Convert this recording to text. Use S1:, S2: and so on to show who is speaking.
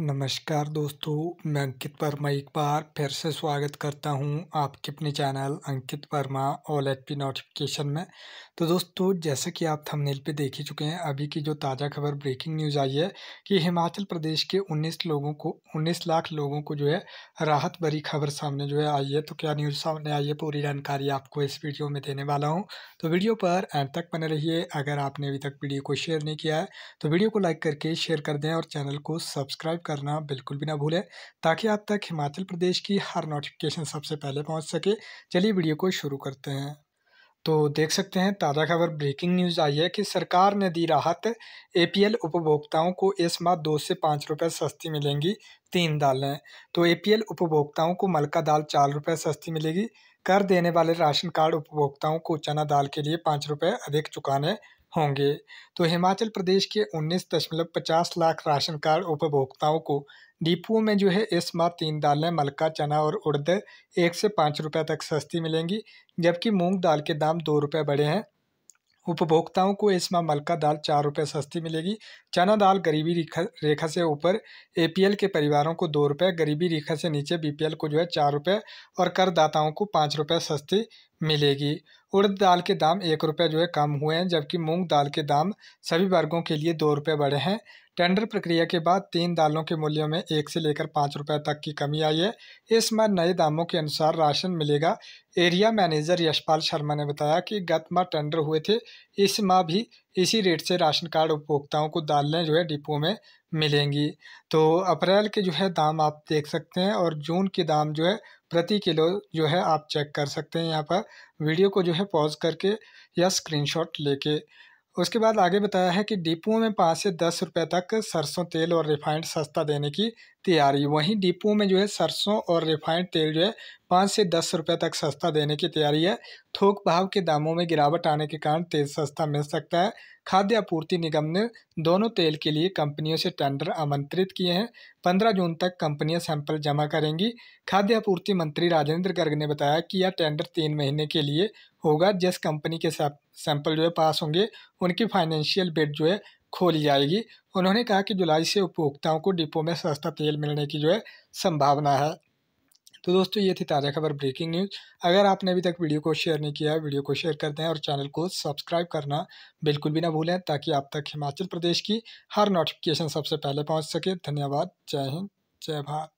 S1: नमस्कार दोस्तों मैं अंकित वर्मा एक बार फिर से स्वागत करता हूं आपके अपने channel Ankit Verma all H P notification में तो दोस्तों जैसा कि आप थंबनेल पे देख ही चुके हैं अभी की जो ताज़ा खबर ब्रेकिंग न्यूज़ आई है कि हिमाचल प्रदेश के 19 लोगों को 19 लाख लोगों को जो है राहत भरी खबर सामने जो है आई है तो क्या न्यूज़ सामने आई है पूरी जानकारी आपको इस वीडियो में देने वाला हूँ तो वीडियो पर एंड तक बने रहिए अगर आपने अभी तक वीडियो को शेयर नहीं किया है तो वीडियो को लाइक करके शेयर कर दें और चैनल को सब्सक्राइब करना बिल्कुल भी ना भूलें ताकि आप तक हिमाचल प्रदेश की हर नोटिफिकेशन सबसे पहले पहुंच सके चलिए वीडियो को शुरू करते हैं तो देख सकते हैं ताज़ा खबर ब्रेकिंग न्यूज़ आई है कि सरकार ने दी राहत एपीएल उपभोक्ताओं को इस माह दो से पाँच रुपये सस्ती मिलेंगी तीन दालें तो एपीएल उपभोक्ताओं को मलका दाल चार रुपये सस्ती मिलेगी कर देने वाले राशन कार्ड उपभोक्ताओं को चना दाल के लिए पाँच रुपये अधिक चुकाने होंगे तो हिमाचल प्रदेश के उन्नीस दशमलव पचास लाख राशन कार्ड उपभोक्ताओं को डिपुओं में जो है इस माह तीन दालें मलका चना और उड़द एक से पाँच रुपये तक सस्ती मिलेंगी जबकि मूंग दाल के दाम दो रुपये बढ़े हैं उपभोक्ताओं को इस माह मलका दाल चार रुपये सस्ती मिलेगी चना दाल गरीबी रेखा रेखा से ऊपर एपीएल के परिवारों को दो रुपये गरीबी रेखा से नीचे बीपीएल को जो है चार रुपये और करदाताओं को पाँच रुपये सस्ती मिलेगी उड़द दाल के दाम एक रुपये जो है कम हुए हैं जबकि मूंग दाल के दाम सभी वर्गों के लिए दो रुपये बढ़े हैं टेंडर प्रक्रिया के बाद तीन दालों के मूल्यों में एक से लेकर पाँच रुपये तक की कमी आई है इस माह नए दामों के अनुसार राशन मिलेगा एरिया मैनेजर यशपाल शर्मा ने बताया कि गत माह टेंडर हुए थे इस माह भी इसी रेट से राशन कार्ड उपभोक्ताओं को दालें जो है डिपो में मिलेंगी तो अप्रैल के जो है दाम आप देख सकते हैं और जून के दाम जो है प्रति किलो जो है आप चेक कर सकते हैं यहाँ पर वीडियो को जो है पॉज करके या स्क्रीनशॉट लेके उसके बाद आगे बताया है कि डिपुओं में पाँच से दस रुपये तक सरसों तेल और रिफाइंड सस्ता देने की तैयारी वहीं डिपो में जो है सरसों और रिफाइंड तेल जो है पाँच से दस रुपये तक सस्ता देने की तैयारी है थोक भाव के दामों में गिरावट आने के कारण तेल सस्ता मिल सकता है खाद्य आपूर्ति निगम ने दोनों तेल के लिए कंपनियों से टेंडर आमंत्रित किए हैं पंद्रह जून तक कंपनियां सैंपल जमा करेंगी खाद्य आपूर्ति मंत्री राजेंद्र गर्ग ने बताया कि यह टेंडर तीन महीने के लिए होगा जिस कंपनी के सैंपल जो है पास होंगे उनकी फाइनेंशियल बिड जो है खोली जाएगी उन्होंने कहा कि जुलाई से उपभोक्ताओं को डिपो में सस्ता तेल मिलने की जो है संभावना है तो दोस्तों ये थी ताज़ा खबर ब्रेकिंग न्यूज़ अगर आपने अभी तक वीडियो को शेयर नहीं किया है वीडियो को शेयर कर दें और चैनल को सब्सक्राइब करना बिल्कुल भी ना भूलें ताकि आप तक हिमाचल प्रदेश की हर नोटिफिकेशन सबसे पहले पहुंच सके धन्यवाद जय हिंद जय भारत